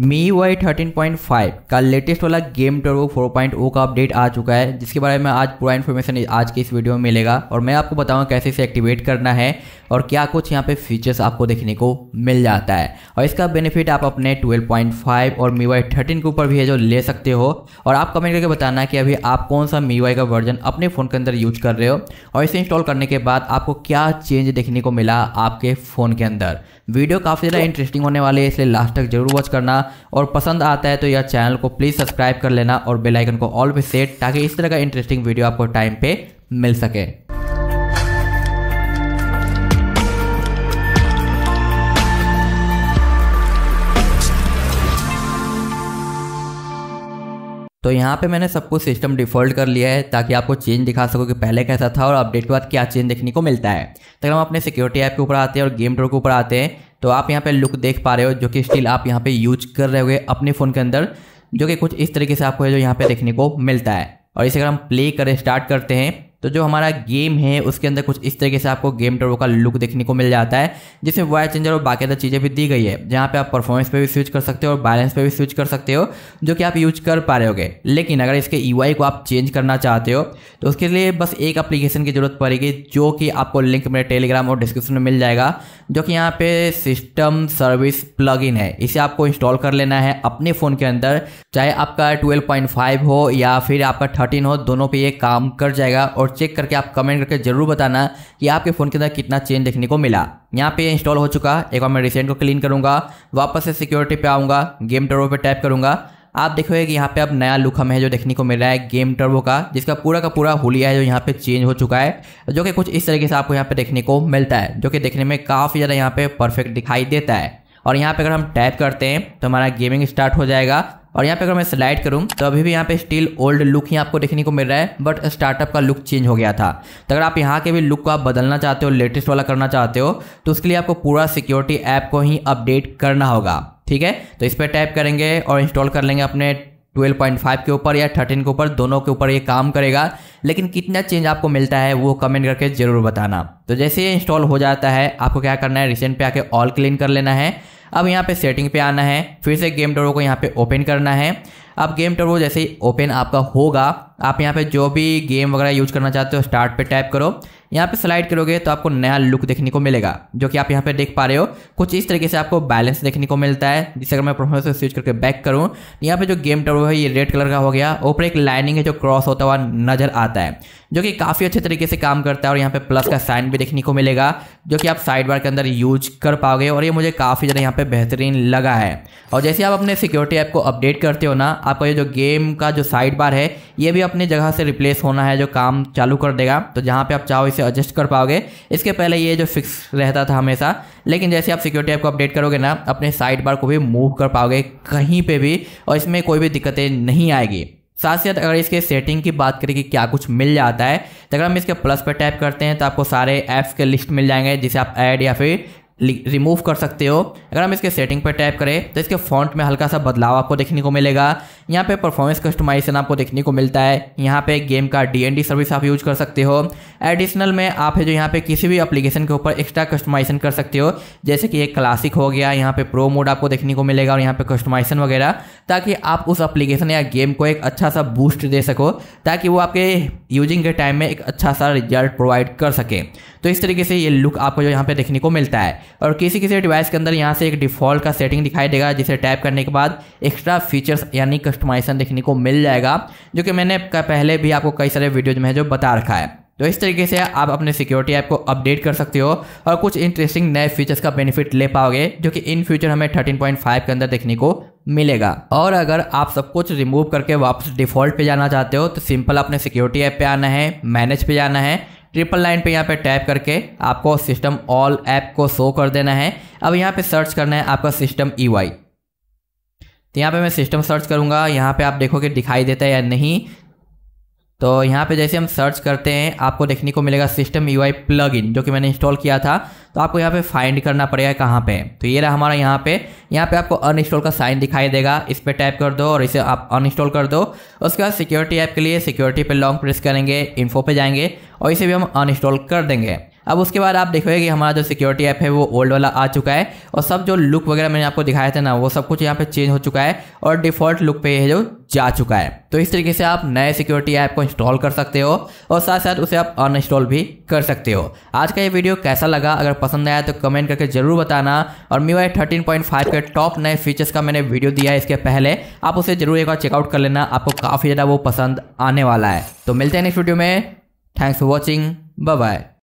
मी MIUI thirteen point five का latest वाला game turbo four point O का update आ चुका है जिसके बारे में आज पूरा इन्फॉर्मेशन आज के इस वीडियो में मिलेगा और मैं आपको बताऊंगा कैसे इसे एक्टिवेट करना है और क्या कुछ यहाँ पे फीचर्स आपको देखने को मिल जाता है और इसका बेनिफिट आप अपने 12.5 और मी वाई थर्टीन के ऊपर भी है जो ले सकते हो और आप कमेंट करके बताना कि अभी आप कौन सा मी वाई का वर्जन अपने फ़ोन के अंदर यूज कर रहे हो और इसे इंस्टॉल करने के बाद आपको क्या चेंज देखने को मिला आपके फ़ोन के अंदर वीडियो काफ़ी ज़्यादा इंटरेस्टिंग होने वाली है इसलिए लास्ट तक जरूर वॉच करना और पसंद आता है तो यह चैनल को प्लीज़ सब्सक्राइब कर लेना और बेलाइकन को ऑल भी सेट ताकि इस तरह का इंटरेस्टिंग वीडियो आपको टाइम पर मिल सके तो यहाँ पे मैंने सब कुछ सिस्टम डिफ़ॉल्ट कर लिया है ताकि आपको चेंज दिखा सको कि पहले कैसा था और अपडेट के बाद क्या चेंज देखने को मिलता है तो हम अपने सिक्योरिटी ऐप के ऊपर आते हैं और गेम प्रो के ऊपर आते हैं तो आप यहाँ पे लुक देख पा रहे हो जो कि स्टिल आप यहाँ पे यूज कर रहे हो अपने फ़ोन के अंदर जो कि कुछ इस तरीके से आपको जो यहाँ पे देखने को मिलता है और इसे अगर हम प्ले करें स्टार्ट करते हैं तो जो हमारा गेम है उसके अंदर कुछ इस तरीके से आपको गेम टर्बो का लुक देखने को मिल जाता है जिसमें वायर चेंजर और अदर चीज़ें भी दी गई है जहाँ पे आप परफॉर्मेंस पे भी स्विच कर सकते हो और बैलेंस पे भी स्विच कर सकते हो जो कि आप यूज कर पा रहे होगे लेकिन अगर इसके ई को आप चेंज करना चाहते हो तो उसके लिए बस एक अप्लीकेशन की ज़रूरत पड़ेगी जो कि आपको लिंक मेरे टेलीग्राम और डिस्क्रिप्शन में मिल जाएगा जो कि यहाँ पे सिस्टम सर्विस प्लग है इसे आपको इंस्टॉल कर लेना है अपने फ़ोन के अंदर चाहे आपका ट्वेल्व हो या फिर आपका थर्टीन हो दोनों पर ये काम कर जाएगा और और चेक करके आप कमेंट करके जरूर बताना कि आपके फ़ोन के अंदर कितना चेंज देखने को मिला यहाँ पे इंस्टॉल हो चुका एक बार मैं रिसेंट को क्लीन करूँगा वापस से सिक्योरिटी पे आऊँगा गेम टर्बो पे टाइप करूँगा आप देखोगे कि यहाँ पे अब नया लुक हमें जो देखने को मिल रहा है गेम टर्बो का जिसका पूरा का पूरा हुलिया है जो यहाँ पे चेंज हो चुका है जो कि कुछ इस तरीके से आपको यहाँ पे देखने को मिलता है जो कि देखने में काफ़ी ज़्यादा यहाँ पे परफेक्ट दिखाई देता है और यहाँ पे अगर हम टैप करते हैं तो हमारा गेमिंग स्टार्ट हो जाएगा और यहाँ पे अगर मैं स्लाइड करूँ तो अभी भी यहाँ पे स्टिल ओल्ड लुक ही आपको देखने को मिल रहा है बट स्टार्टअप का लुक चेंज हो गया था तो अगर आप यहाँ के भी लुक को आप बदलना चाहते हो लेटेस्ट वाला करना चाहते हो तो उसके लिए आपको पूरा सिक्योरिटी ऐप को ही अपडेट करना होगा ठीक है तो इस पर टाइप करेंगे और इंस्टॉल कर लेंगे अपने 12.5 के ऊपर या 13 के ऊपर दोनों के ऊपर ये काम करेगा लेकिन कितना चेंज आपको मिलता है वो कमेंट करके ज़रूर बताना तो जैसे ये इंस्टॉल हो जाता है आपको क्या करना है रिसेंट पे आके ऑल क्लीन कर लेना है अब यहाँ पे सेटिंग पे आना है फिर से गेम डोरो को यहाँ पे ओपन करना है अब गेम टर्बो जैसे ही ओपन आपका होगा आप यहाँ पे जो भी गेम वगैरह यूज करना चाहते हो स्टार्ट पे टाइप करो यहाँ पे स्लाइड करोगे तो आपको नया लुक देखने को मिलेगा जो कि आप यहाँ पे देख पा रहे हो कुछ इस तरीके से आपको बैलेंस देखने को मिलता है जिससे अगर मैं प्रोफेसर से स्विच करके बैक करूँ यहाँ पे जो गेम टर्बो है ये रेड कलर का हो गया ऊपर एक लाइनिंग है जो क्रॉस होता हुआ नजर आता है जो कि काफ़ी अच्छे तरीके से काम करता है और यहाँ पे प्लस का साइन भी देखने को मिलेगा जो कि आप साइड बार के अंदर यूज कर पाओगे और ये मुझे काफ़ी ज़्यादा यहाँ पे बेहतरीन लगा है और जैसे आप अपने सिक्योरिटी ऐप को अपडेट करते हो ना आपका ये जो गेम का जो साइड बार है ये भी अपनी जगह से रिप्लेस होना है जो काम चालू कर देगा तो जहाँ पे आप चाहो इसे एडजस्ट कर पाओगे इसके पहले ये जो फिक्स रहता था हमेशा लेकिन जैसे आप सिक्योरिटी ऐप को अपडेट करोगे ना अपने साइड बार को भी मूव कर पाओगे कहीं पर भी और इसमें कोई भी दिक्कतें नहीं आएगी साथ ही साथ अगर इसके सेटिंग की बात करें कि क्या कुछ मिल जाता है तो अगर हम इसके प्लस पर टाइप करते हैं तो आपको सारे ऐप्स के लिस्ट मिल जाएंगे जिसे आप ऐड या फिर रिमूव कर सकते हो अगर हम इसके सेटिंग पर टैप करें तो इसके फॉन्ट में हल्का सा बदलाव आपको देखने को मिलेगा यहाँ पे परफॉर्मेंस कस्टमाइजेशन आपको देखने को मिलता है यहाँ पे गेम का डी सर्विस आप यूज कर सकते हो एडिशनल में आप है जो यहाँ पे किसी भी एप्लीकेशन के ऊपर एक्स्ट्रा कस्टमाइजेशन कर सकते हो जैसे कि एक क्लासिक हो गया यहाँ पे प्रो मोड आपको देखने को मिलेगा और यहाँ पे कस्टमाइजेशन वगैरह ताकि आप उस एप्लीकेशन या गेम को एक अच्छा सा बूस्ट दे सको ताकि वो आपके यूजिंग के टाइम में एक अच्छा सा रिजल्ट प्रोवाइड कर सके तो इस तरीके से ये लुक आपको जो यहाँ पे देखने को मिलता है और किसी किसी डिवाइस के अंदर यहाँ से एक डिफ़ॉल्ट का सेटिंग दिखाई देगा जिसे टैप करने के बाद एक्स्ट्रा फीचर्स यानी कस्टमाइजेशन देखने को मिल जाएगा जो कि मैंने पहले भी आपको कई सारे वीडियोज में जो बता रखा है तो इस तरीके से आप अपने सिक्योरिटी ऐप को अपडेट कर सकते हो और कुछ इंटरेस्टिंग नए फीचर्स का बेनिफिट ले पाओगे जो कि इन फ्यूचर हमें 13.5 के अंदर देखने को मिलेगा और अगर आप सब कुछ रिमूव करके वापस डिफॉल्ट पे जाना चाहते हो तो सिंपल आपने सिक्योरिटी ऐप पे आना है मैनेज पे जाना है ट्रिपल लाइन पे यहाँ पे टैप करके आपको सिस्टम ऑल ऐप को शो कर देना है अब यहाँ पे सर्च करना है आपका सिस्टम ई वाई तो यहाँ पे मैं सिस्टम सर्च करूँगा यहाँ पे आप देखोगे दिखाई देता है या नहीं तो यहाँ पे जैसे हम सर्च करते हैं आपको देखने को मिलेगा सिस्टम यू आई जो कि मैंने इंस्टॉल किया था तो आपको यहाँ पे फाइंड करना पड़ेगा कहाँ पे तो ये रहा हमारा यहाँ पे यहाँ पे आपको अनइंस्टॉल का साइन दिखाई देगा इस पर टाइप कर दो और इसे आप अनइंस्टॉल कर दो उसके बाद सिक्योरिटी ऐप के लिए सिक्योरिटी पे लॉन्ग प्रेस करेंगे इन्फो पे जाएंगे और इसे भी हम अनइंस्टॉल कर देंगे अब उसके बाद आप देखोगे कि हमारा जो सिक्योरिटी ऐप है वो ओल्ड वाला आ चुका है और सब जो लुक वगैरह मैंने आपको दिखाया था ना वो सब कुछ यहाँ पे चेंज हो चुका है और डिफ़ॉल्ट लुक पे यह जो जा चुका है तो इस तरीके से आप नए सिक्योरिटी ऐप को इंस्टॉल कर सकते हो और साथ साथ उसे आप अनइंस्टॉल भी कर सकते हो आज का ये वीडियो कैसा लगा अगर पसंद आया तो कमेंट करके जरूर बताना और मी वाई थर्टीन के टॉप नए फीचर्स का मैंने वीडियो दिया है इसके पहले आप उसे जरूर एक बार चेकआउट कर लेना आपको काफ़ी ज़्यादा वो पसंद आने वाला है तो मिलते हैं नेक्स्ट वीडियो में थैंक्स फॉर वॉचिंग बाय